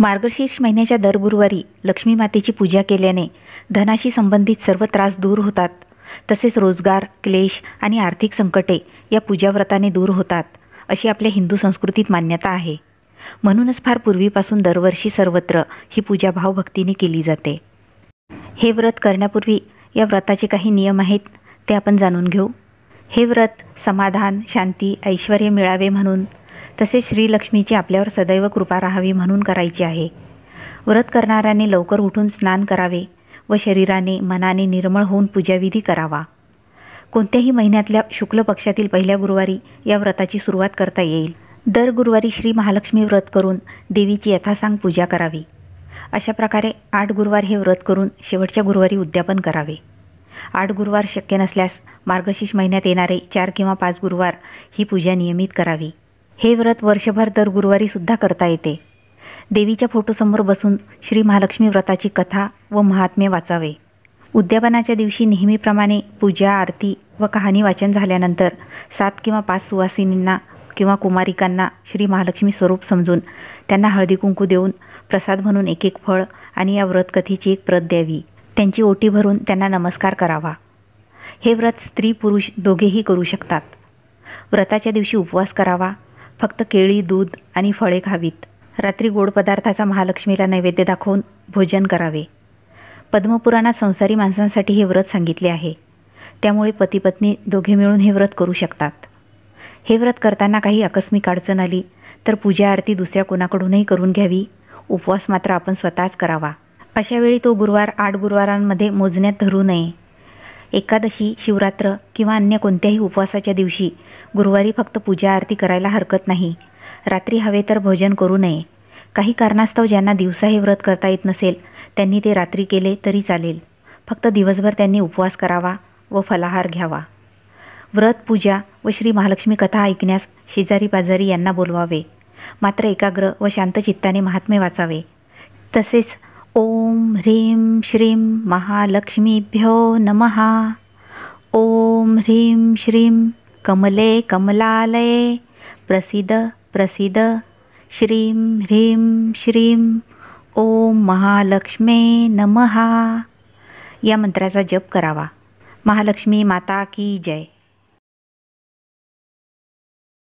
मार्गशीर्ष महिन्याच्या दर गुरुवारी लक्ष्मी मातेची पूजा केल्याने धनाशी संबंधित सर्व त्रास दूर होतात तसेच रोजगार क्लेश आणि आर्थिक संकटे या पूजाव्रताने दूर होतात अशी आपल्या हिंदू संस्कृतीत मान्यता आहे म्हणूनच फार पूर्वीपासून दरवर्षी सर्वत्र ही पूजा भावभक्तीने केली जाते हे व्रत करण्यापूर्वी या व्रताचे काही नियम आहेत ते आपण जाणून घेऊ हे व्रत समाधान शांती ऐश्वर मिळावे म्हणून तसेच श्रीलक्ष्मीची आपल्यावर सदैव कृपा राहावी म्हणून करायची आहे व्रत करणाऱ्याने लवकर उठून स्नान करावे व शरीराने मनाने निर्मळ होऊन पूजाविधी करावा कोणत्याही महिन्यातल्या शुक्ल पक्षातील पहिल्या गुरुवारी या व्रताची सुरुवात करता येईल दर गुरुवारी श्री महालक्ष्मी व्रत करून देवीची यथासांग पूजा करावी अशा प्रकारे आठ गुरुवार हे व्रत करून शेवटच्या गुरुवारी उद्यापन करावे आठ गुरुवार शक्य नसल्यास मार्गशीर्ष महिन्यात येणारे चार किंवा पाच गुरुवार ही पूजा नियमित करावी हे व्रत वर्षभर दर गुरुवारीसुद्धा करता येते देवीच्या फोटोसमोर बसून श्री महालक्ष्मी व्रताची कथा व महात्म्य वाचावे उद्यापनाच्या दिवशी नेहमीप्रमाणे पूजा आरती व कहाणी वाचन झाल्यानंतर सात किंवा पाच सुवासिनींना किंवा कुमारिकांना श्री महालक्ष्मी स्वरूप समजून त्यांना हळदी कुंकू देऊन प्रसाद म्हणून एक एक फळ आणि या व्रतकथेची एक प्रत द्यावी त्यांची ओटी भरून त्यांना नमस्कार करावा हे व्रत स्त्री पुरुष दोघेही करू शकतात व्रताच्या दिवशी उपवास करावा फक्त केळी दूध आणि फळे खावीत रात्री गोड पदार्थाचा महालक्ष्मीला नैवेद्य दाखवून भोजन करावे पद्मपुराणात संसारी माणसांसाठी हे व्रत सांगितले आहे त्यामुळे पती पत्नी दोघे मिळून हे व्रत करू शकतात हे व्रत करताना काही आकस्मिक अडचण आली तर पूजा आरती दुसऱ्या कोणाकडूनही करून घ्यावी उपवास मात्र आपण स्वतःच करावा अशावेळी तो गुरुवार आठ गुरुवारांमध्ये मोजण्यात धरू नये एकादशी शिवरात्र किंवा अन्य कोणत्याही उपवासाच्या दिवशी गुरुवारी फक्त पूजा आरती करायला हरकत नाही रात्री हवे तर भोजन करू नये काही कारणास्तव ज्यांना दिवसा हे व्रत करता येत नसेल त्यांनी ते रात्री केले तरी चालेल फक्त दिवसभर त्यांनी उपवास करावा व फलाहार घ्यावा व्रत पूजा व श्री महालक्ष्मी कथा ऐकण्यास शेजारी पाजारी यांना बोलवावे मात्र एकाग्र व शांतचित्ताने महात्मे वाचावे तसेच ॐ ह्रीं श्रीं महालक्ष्मीभ्यो नमः ॐ ह्रीं श्रीं कमले कमलालये प्रसिद प्रसिद श्रीं ह्रीं श्रीं ॐ महालक्ष्मे नमः या मंत्राचा जप करावा महालक्ष्मी माता की जय